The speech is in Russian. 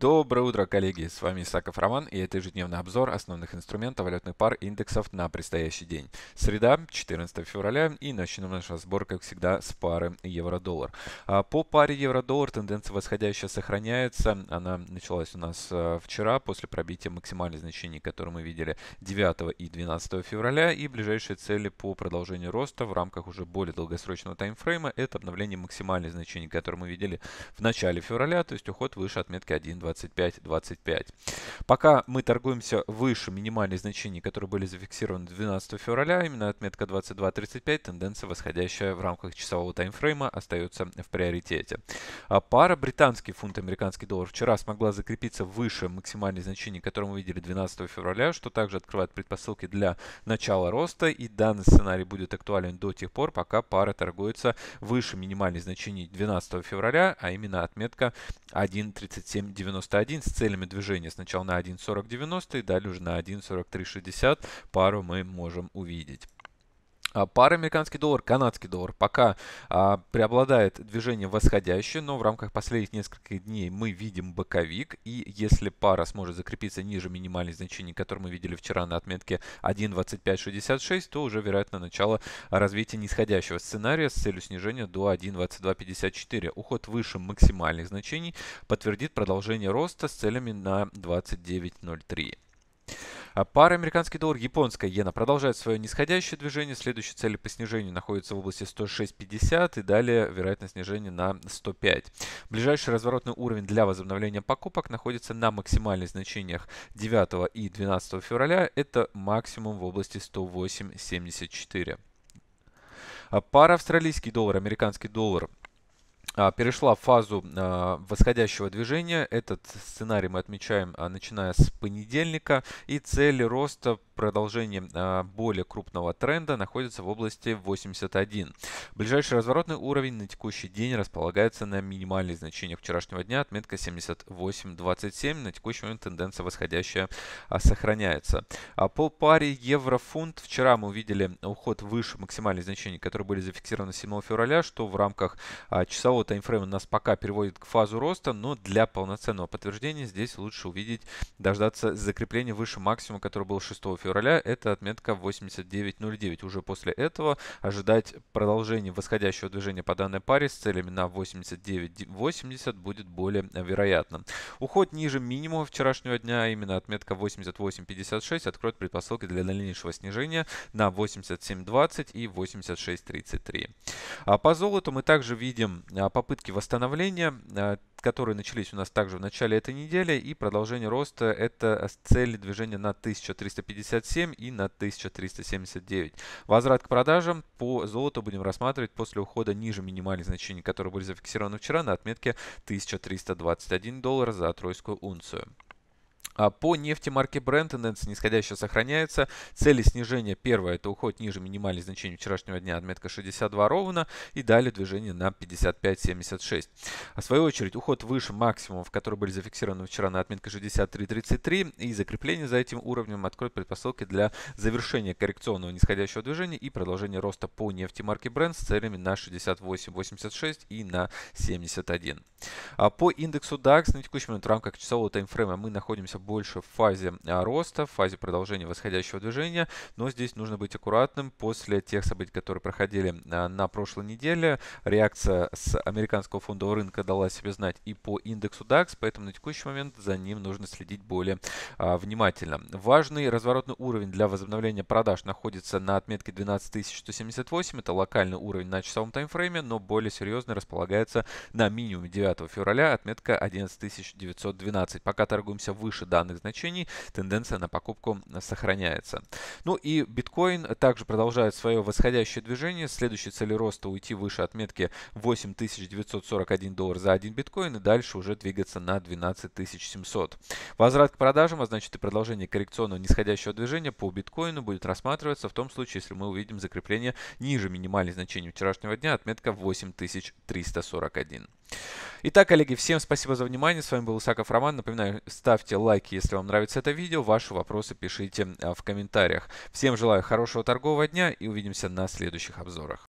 Доброе утро, коллеги! С вами Исаков Роман и это ежедневный обзор основных инструментов валютных пар индексов на предстоящий день. Среда, 14 февраля и начнем наш разбор, как всегда, с пары евро-доллар. А по паре евро-доллар тенденция восходящая сохраняется. Она началась у нас э, вчера после пробития максимальных значений, которые мы видели 9 и 12 февраля. И ближайшие цели по продолжению роста в рамках уже более долгосрочного таймфрейма это обновление максимальных значений, которые мы видели в начале февраля, то есть уход выше отметки 1.20. 25-25. Пока мы торгуемся выше минимальных значений, которые были зафиксированы 12 февраля, именно отметка 22.35, тенденция восходящая в рамках часового таймфрейма остается в приоритете. А пара британский фунт американский доллар вчера смогла закрепиться выше максимальных значений, которые мы видели 12 февраля, что также открывает предпосылки для начала роста. И данный сценарий будет актуален до тех пор, пока пара торгуется выше минимальных значений 12 февраля, а именно отметка 1.3790. 91 с целями движения сначала на 1.4090 и далее уже на 1.4360 пару мы можем увидеть. А, пара американский доллар, канадский доллар. Пока а, преобладает движение восходящее, но в рамках последних нескольких дней мы видим боковик. И если пара сможет закрепиться ниже минимальных значений, которые мы видели вчера на отметке 1.2566, то уже вероятно начало развития нисходящего сценария с целью снижения до 1.2254. Уход выше максимальных значений подтвердит продолжение роста с целями на 29.03. А пара американский доллар, японская иена продолжает свое нисходящее движение. Следующие цели по снижению находится в области 106.50 и далее вероятно снижение на 105. Ближайший разворотный уровень для возобновления покупок находится на максимальных значениях 9 и 12 февраля. Это максимум в области 108.74. А пара австралийский доллар, американский доллар а, перешла в фазу а, восходящего движения. Этот сценарий мы отмечаем, а, начиная с понедельника. И цели роста продолжения более крупного тренда находятся в области 81. Ближайший разворотный уровень на текущий день располагается на минимальных значениях вчерашнего дня, отметка 78.27. На текущий момент тенденция восходящая сохраняется. По паре евро-фунт вчера мы увидели уход выше максимальных значений, которые были зафиксированы 7 февраля, что в рамках часового того, таймфрейм у нас пока переводит к фазу роста, но для полноценного подтверждения здесь лучше увидеть, дождаться закрепления выше максимума, который был 6 февраля. Это отметка 89.09. Уже после этого ожидать продолжения восходящего движения по данной паре с целями на 89.80 будет более вероятным. Уход ниже минимума вчерашнего дня, а именно отметка 88.56, откроет предпосылки для дальнейшего снижения на 87.20 и 86.33. А по золоту мы также видим а, попытки восстановления, э, которые начались у нас также в начале этой недели, и продолжение роста – это цели движения на 1357 и на 1379. Возврат к продажам по золоту будем рассматривать после ухода ниже минимальных значений, которые были зафиксированы вчера на отметке 1321 доллар за тройскую унцию. А по нефти марки Brent тенденции нисходящие сохраняется Цели снижения первое – это уход ниже минимальных значений вчерашнего дня, отметка 62 ровно, и далее движение на 55.76. А в свою очередь уход выше максимумов, которые были зафиксированы вчера на отметке 63.33, и закрепление за этим уровнем откроет предпосылки для завершения коррекционного нисходящего движения и продолжения роста по нефти марки Brent с целями на 68.86 и на 71. А по индексу DAX на текущий момент в рамках часового таймфрейма мы находимся больше в фазе а, роста, в фазе продолжения восходящего движения, но здесь нужно быть аккуратным после тех событий, которые проходили а, на прошлой неделе. Реакция с американского фондового рынка дала себе знать и по индексу DAX, поэтому на текущий момент за ним нужно следить более а, внимательно. Важный разворотный уровень для возобновления продаж находится на отметке 12178, это локальный уровень на часовом таймфрейме, но более серьезный располагается на минимуме 9 февраля, отметка 11912. Пока торгуемся выше данных значений тенденция на покупку э, сохраняется. Ну и биткоин также продолжает свое восходящее движение. Следующей цели роста уйти выше отметки 8941 доллар за один биткоин и дальше уже двигаться на 12700. Возврат к продажам, а значит и продолжение коррекционного нисходящего движения по биткоину будет рассматриваться в том случае, если мы увидим закрепление ниже минимальных значений вчерашнего дня, отметка 8341. Итак, коллеги, всем спасибо за внимание. С вами был Исаков Роман. Напоминаю, ставьте лайки, если вам нравится это видео. Ваши вопросы пишите а, в комментариях. Всем желаю хорошего торгового дня и увидимся на следующих обзорах.